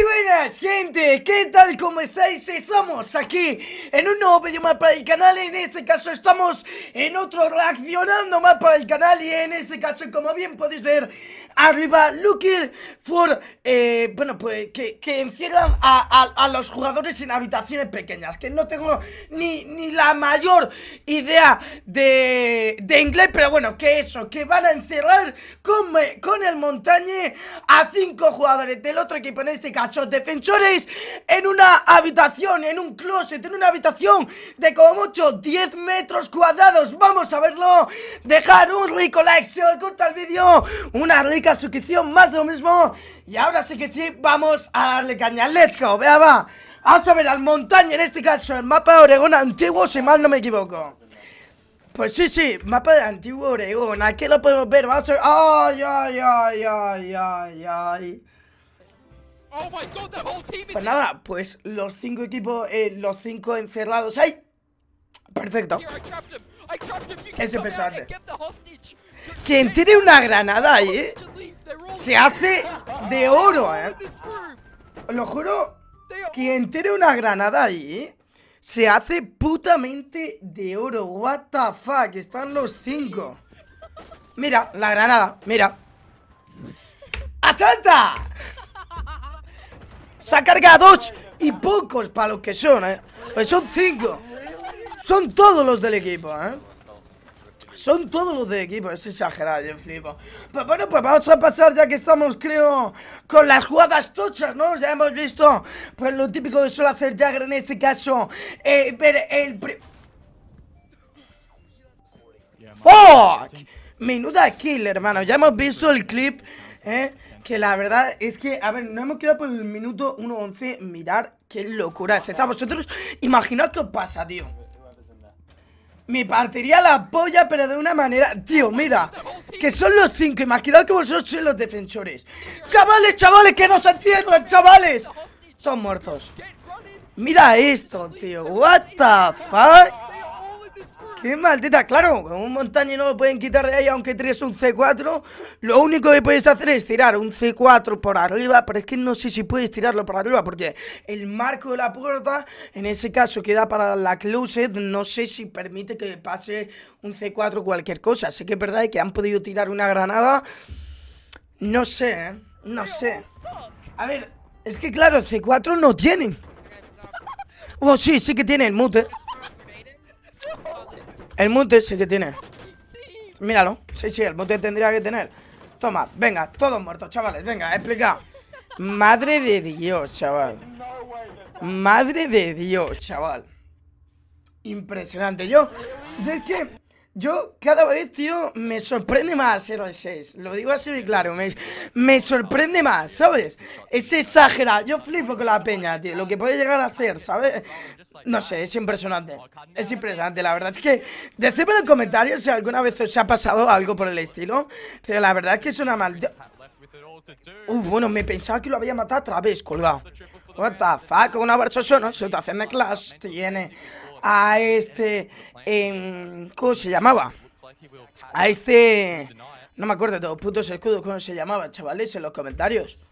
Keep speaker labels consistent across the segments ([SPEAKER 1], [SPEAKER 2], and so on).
[SPEAKER 1] Muy buenas gente, ¿qué tal? ¿Cómo estáis? Estamos aquí en un nuevo video más para el canal En este caso estamos en otro reaccionando más para el canal Y en este caso como bien podéis ver arriba looking for, eh, bueno, pues que, encierran a, los jugadores en habitaciones pequeñas, que no tengo ni, la mayor idea de, inglés, pero bueno, que eso, que van a encerrar con, con el montañe a cinco jugadores del otro equipo, en este caso, defensores, en una habitación, en un closet, en una habitación de como mucho 10 metros cuadrados, vamos a verlo, dejar un rico like si os gusta el vídeo, una rica suscripción más de lo mismo Y ahora sí que sí, vamos a darle caña Let's go, vea va Vamos a ver al montaña, en este caso el mapa de Oregón antiguo, si mal no me equivoco Pues sí, sí, mapa de antiguo Oregón, aquí lo podemos ver, vamos a ver Ay, ay, ay, ay, ay, ay pues nada, pues los cinco equipos, eh, los cinco encerrados ¡Ay! Perfecto. es empezar quien tiene una granada ahí, ¿eh? Se hace de oro, ¿eh? lo juro. Quien tiene una granada ahí, ¿eh? Se hace putamente de oro. What the fuck. Están los cinco. Mira, la granada. Mira. ¡Achanta! Se ha cargado dos y pocos para los que son, ¿eh? Pues son cinco. Son todos los del equipo, ¿eh? Son todos los de equipo, es exagerado, yo flipo. bueno, pues vamos a pasar ya que estamos, creo, con las jugadas tochas, ¿no? Ya hemos visto, pues lo típico de suele hacer Jagger en este caso. Eh, pero el... ¡Fuck! Minuta kill, hermano. Ya hemos visto el clip, ¿eh? Que la verdad es que, a ver, no hemos quedado por el minuto 1.11. Mirar qué locura es. Está vosotros, imaginad qué os pasa, tío me partiría la polla, pero de una manera... Tío, mira, que son los cinco. Imaginaos que vosotros sois los defensores. ¡Chavales, chavales, que nos encierran, chavales! Son muertos. Mira esto, tío. What the fuck? ¡Qué maldita! Claro, con un montaña no lo pueden quitar de ahí, aunque tienes un C4. Lo único que puedes hacer es tirar un C4 por arriba, pero es que no sé si puedes tirarlo por arriba, porque el marco de la puerta, en ese caso queda para la closet, no sé si permite que pase un C4 o cualquier cosa. Sé que es verdad que han podido tirar una granada. No sé, ¿eh? No sé. A ver, es que claro, C4 no tienen. Oh, sí, sí que tiene El mute. El mute sí que tiene. Míralo. Sí, sí, el mute tendría que tener. Toma, venga, todos muertos, chavales. Venga, explica. Madre de Dios, chaval. Madre de Dios, chaval. Impresionante. Yo, es que yo cada vez, tío, me sorprende más el eh, 6 Lo digo así de claro. Me, me, sorprende más, ¿sabes? Es exagerado. Yo flipo con la peña, tío. Lo que puede llegar a hacer, ¿sabes? No sé, es impresionante. Es impresionante, la verdad. Es que decidme en los comentarios si alguna vez os ha pasado algo por el estilo. Pero la verdad es que es una maldita... Uh, bueno, me pensaba que lo había matado otra vez, colgado. What the fuck, una versión, ¿no? Se de clash, tiene a este, em, ¿cómo se llamaba? A este, no me acuerdo, de todos putos escudos, ¿cómo se llamaba, chavales? En los comentarios.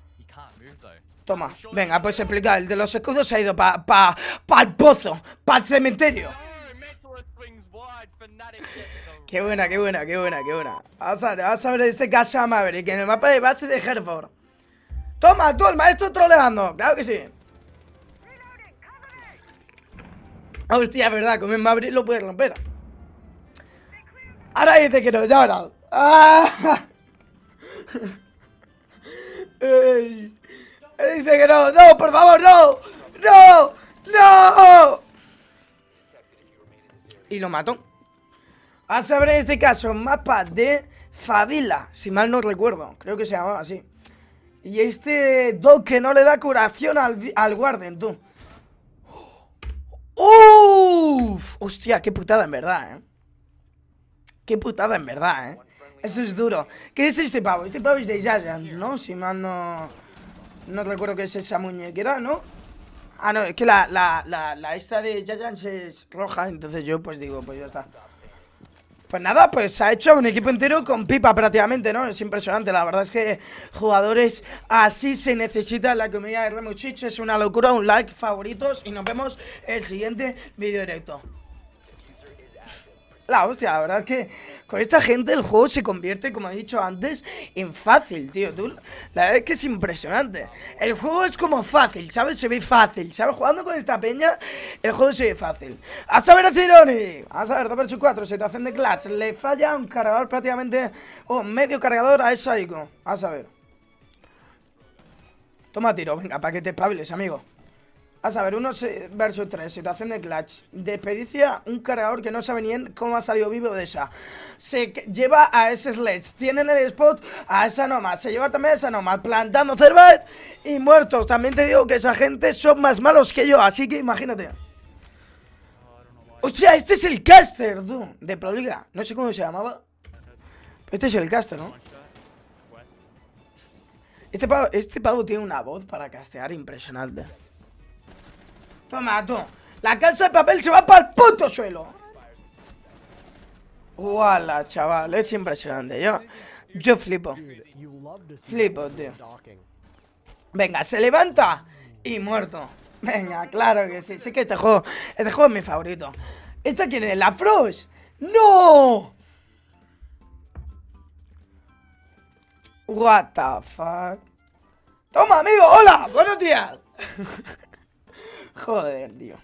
[SPEAKER 1] Toma, venga, pues explica, el de los escudos se ha ido para pa, pa el pozo, para el cementerio. Qué buena, qué buena, qué buena, qué buena. Vamos a ver, vamos a ver este caso a Maverick en el mapa de base de Herford Toma, tú, el maestro troleando, claro que sí. Ah, hostia, verdad, con el Maverick lo puedes romper. Ahora dice que no, ya va ah. dado. Dice que no, no, por favor, no, no, no. Y lo mató. a saber, en este caso, mapa de Favila, si mal no recuerdo, creo que se llamaba así. Y este dog que no le da curación al, al tú. Uf, hostia, qué putada en verdad, ¿eh? Qué putada en verdad, ¿eh? Eso es duro. ¿Qué es este pavo? Este pavo es de Yaya, ¿no? Si mando... no... No recuerdo qué es esa muñequera, ¿no? Ah, no, es que la, la, la, esta de Giants es roja, entonces yo pues digo, pues ya está. Pues nada, pues ha hecho un equipo entero con pipa prácticamente, ¿no? Es impresionante, la verdad es que jugadores así se necesita la comunidad de Remuchich, es una locura, un like, favoritos y nos vemos en el siguiente vídeo directo. La hostia, la verdad es que con esta gente el juego se convierte, como he dicho antes, en fácil, tío. la verdad es que es impresionante. El juego es como fácil, ¿sabes? Se ve fácil, ¿sabes? Jugando con esta peña, el juego se ve fácil. A saber, a Cironi. A saber, 2 vs 4, situación de Clutch. Le falla un cargador prácticamente, o medio cargador a esa Ico. A saber. Toma tiro, venga, para que te espabiles, amigo. A saber, uno versus 3, situación de clutch. Despedicia un cargador que no sabe ni cómo ha salido vivo de esa. Se lleva a ese Sledge, tienen el spot a esa Nomad, se lleva también a esa Nomad, plantando Cervat y muertos. También te digo que esa gente son más malos que yo, así que imagínate. Hostia, este es el caster, tú, de Proliga. No sé cómo se llamaba. Este es el caster, ¿no? Este este pavo tiene una voz para castear impresionante. Toma tú, La casa de papel se va para el puto suelo. Wala, chaval, es impresionante. Yo, yo flipo. Flipo, tío. Venga, se levanta y muerto. Venga, claro que sí. Sí que este juego, este juego es mi favorito. ¿Esta quién es? ¿La Frost? ¡No! What the fuck. Toma, amigo, hola, buenos días. Joder, tío.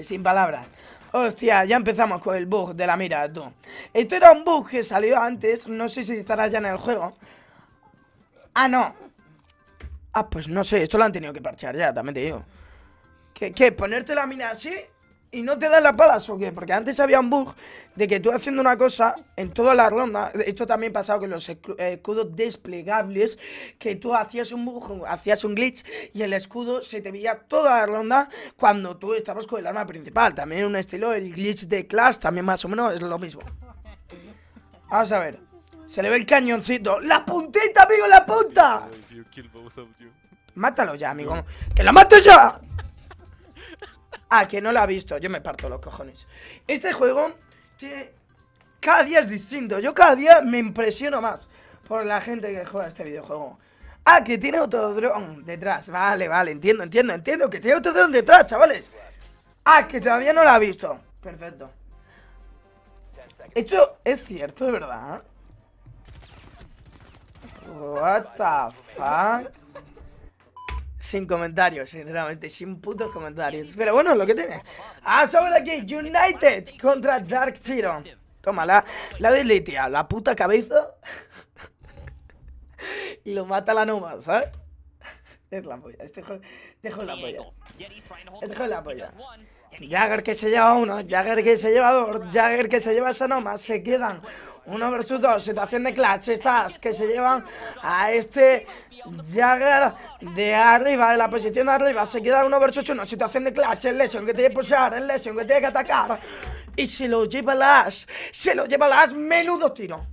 [SPEAKER 1] Sin palabras. Hostia, ya empezamos con el bug de la mira, tú. Esto era un bug que salió antes. No sé si estará ya en el juego. Ah, no. Ah, pues no sé. Esto lo han tenido que parchar ya, también te digo. ¿Qué? qué ¿Ponerte la mina así? ¿Y no te dan la pala, o qué? Porque antes había un bug de que tú haciendo una cosa en toda la ronda esto también ha pasado con los escudos desplegables, que tú hacías un bug, hacías un glitch y el escudo se te veía toda la ronda cuando tú estabas con el arma principal. También un estilo, el glitch de Clash, también más o menos es lo mismo. Vamos a ver. Se le ve el cañoncito. ¡La puntita, amigo, la punta! Mátalo ya, amigo. ¡Que lo mate ya! Ah, que no lo ha visto. Yo me parto los cojones. Este juego, tiene... cada día es distinto. Yo cada día me impresiono más por la gente que juega este videojuego. Ah, que tiene otro dron detrás. Vale, vale, entiendo, entiendo, entiendo. Que tiene otro detrás, chavales. Ah, que todavía no lo ha visto. Perfecto. Esto es cierto, de verdad. What the fuck? Sin comentarios, sinceramente, sin putos comentarios. Pero bueno, lo que tiene. Ah, sobre aquí, United contra Dark Zero. Toma, la delitia, la puta cabeza. y lo mata la noma, ¿sabes? Es la polla, este juego, este la polla. Este la polla. Jagger que se lleva uno, Jagger que se lleva dos, Jagger que se lleva esa Noma, se quedan 1 vs 2, situación de clutch. Estas que se llevan a este Jagger de arriba, de la posición de arriba. Se queda 1 vs uno, situación de clutch. El Lesion que tiene que pushar, el Lesion que tiene que atacar. Y se lo lleva las, se lo lleva las. Menudo tiro.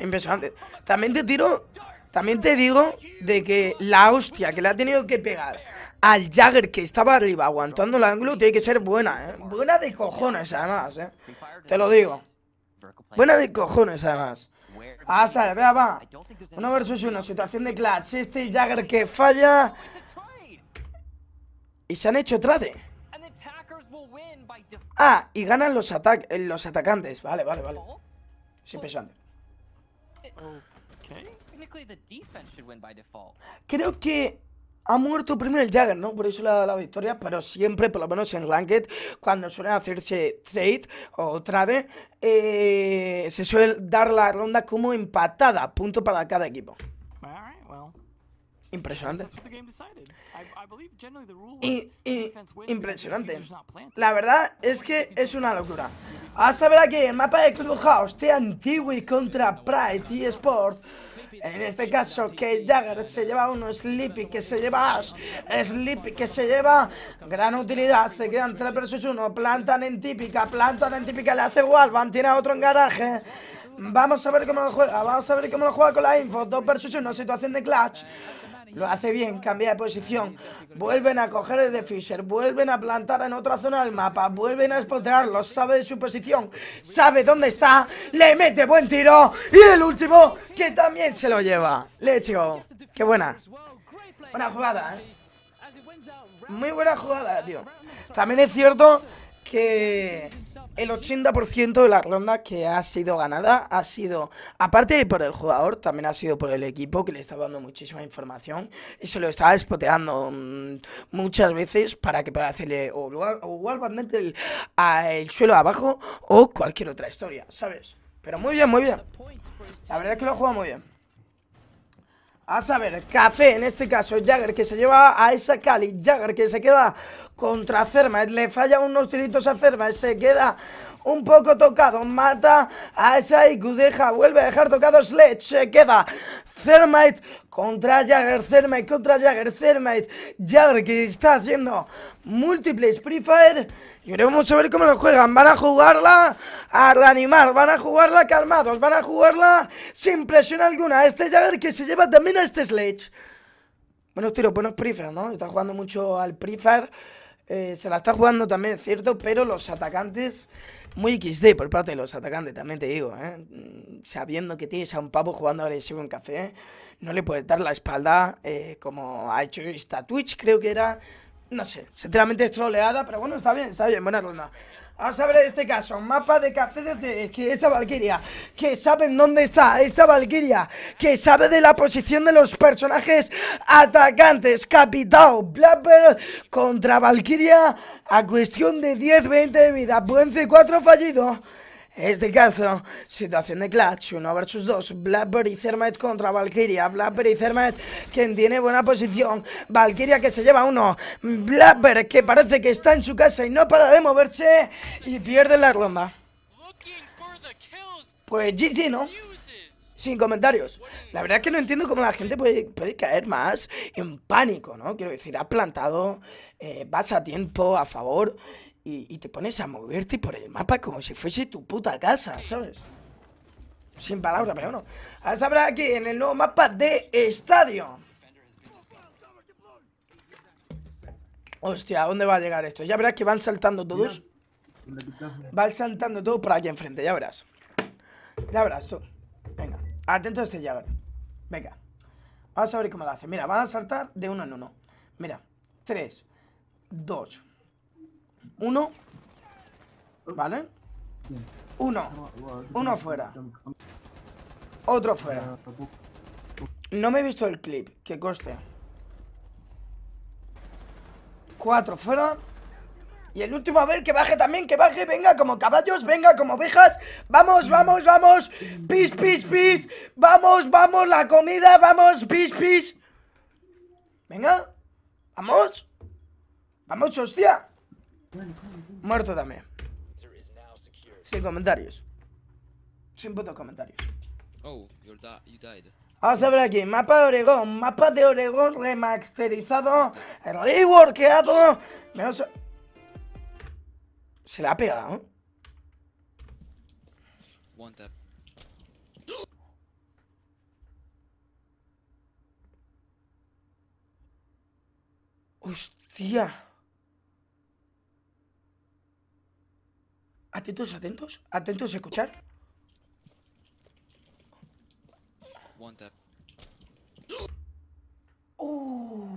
[SPEAKER 1] Impresionante. También te tiro, también te digo de que la hostia que le ha tenido que pegar al Jagger que estaba arriba aguantando el ángulo tiene que ser buena, ¿eh? Buena de cojones, además, ¿eh? Te lo digo. Buena de cojones, además. Ah, sale, vea, va. Uno versus uno, situación de clutch. Este Jagger que falla. Y se han hecho trade. Ah, y ganan los, eh, los atacantes. Vale, vale, vale. Sí, pesante. Creo que ha muerto primero el Jagger, ¿no? Por eso la, la victoria, pero siempre, por lo menos en Ranked, cuando suelen hacerse trade o trade, eh, se suele dar la ronda como empatada, punto para cada equipo. Impresionante. Y, impresionante. La verdad es que es una locura. Hasta ver aquí el mapa de Clubhouse, T y contra Pride y Sport. En este caso, que Jagger se lleva uno, Sleepy que se lleva Ash, Sleepy que se lleva gran utilidad. Se quedan 3 versus 1. Plantan en típica, plantan en típica, le hace Walvan, tiene a otro en garaje. Vamos a ver cómo lo juega, vamos a ver cómo lo juega con la info. 2 versus 1, situación de clutch. Lo hace bien, cambia de posición. Vuelven a coger el de Fisher, vuelven a plantar en otra zona del mapa, vuelven a espotearlo, sabe de su posición, sabe dónde está, le mete buen tiro y el último que también se lo lleva. le hecho. Oh, qué buena. Buena jugada, ¿eh? Muy buena jugada, tío. También es cierto que el 80% de la ronda que ha sido ganada ha sido, aparte de por el jugador, también ha sido por el equipo que le estaba dando muchísima información y se lo estaba espoteando mm, muchas veces para que pueda hacerle o, igual bandente Al el suelo abajo o cualquier otra historia, ¿sabes? Pero muy bien, muy bien. La verdad es que lo ha jugado muy bien. A saber, Café, en este caso Jagger que se lleva a esa Cali, Jagger que se queda contra Cerma, le falla unos tiritos a Cerma, se queda un poco tocado, mata a esa IQ, deja, vuelve a dejar tocado Sledge, se queda Zermite contra Jagger, Zermite contra Jagger, Zermite, Jagger que está haciendo múltiples Free Fire. Y ahora vamos a ver cómo lo juegan. Van a jugarla a reanimar, van a jugarla calmados, van a jugarla sin presión alguna. Este Jagger que se lleva también a este Sledge. Buenos tiros, buenos Free Fire, ¿no? Está jugando mucho al Free Fire. Eh, se la está jugando también, cierto, pero los atacantes muy XD por parte de los atacantes, también te digo, ¿eh? Mm, sabiendo que tienes a un pavo jugando agresivo en café, no le puedes dar la espalda eh, como ha hecho esta Twitch, creo que era. No sé, sinceramente es troleada, pero bueno, está bien, está bien, buena ronda. Vamos a ver este caso, mapa de café de que esta Valkyria, que saben dónde está, esta Valkyria, que sabe de la posición de los personajes atacantes, Capitao, Blackbird contra Valkyria a cuestión de 10-20 de vida, buen C4 fallido. En este caso, situación de clutch 1 versus 2, Blackberry Thermite contra Valkyria, Blackberry Thermite quien tiene buena posición, Valkyria que se lleva uno, Blackberry que parece que está en su casa y no para de moverse y pierde la ronda. Pues GG, ¿no? Sin comentarios. La verdad es que no entiendo cómo la gente puede, caer más en pánico, ¿no? Quiero decir, ha plantado, Pasa eh, tiempo a favor y, te pones a moverte por el mapa como si fuese tu puta casa, ¿sabes? Sin palabras, pero bueno. Ahora sabrá aquí en el nuevo mapa de estadio. Hostia, ¿a dónde va a llegar esto? Ya verás que van saltando todos. Van saltando todos por aquí enfrente, ya verás. Ya verás tú. Venga, atento a este llave. Venga. Vamos a ver cómo lo hace. Mira, van a saltar de uno en uno. Mira, tres, dos, uno. ¿Vale? Uno. Uno fuera Otro fuera No me he visto el clip, que coste. Cuatro fuera. Y el último, a ver, que baje también, que baje, venga como caballos, venga como ovejas. Vamos, vamos, vamos. Pis, pis, pis. Vamos, vamos, la comida, vamos, pis, pis. Venga. Vamos. Vamos, hostia. Muerto también. Sin comentarios. Sin putos comentarios. Oh, you're Vamos a ver aquí, mapa de Oregón, mapa de Oregón remasterizado, reworkeado. Me Se la ha pegado. Hostia. Atentos, atentos. Atentos a escuchar. One tap. Uh.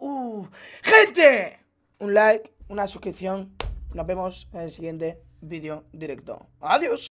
[SPEAKER 1] Uh. ¡Gente! Un like, una suscripción. Nos vemos en el siguiente vídeo directo. ¡Adiós!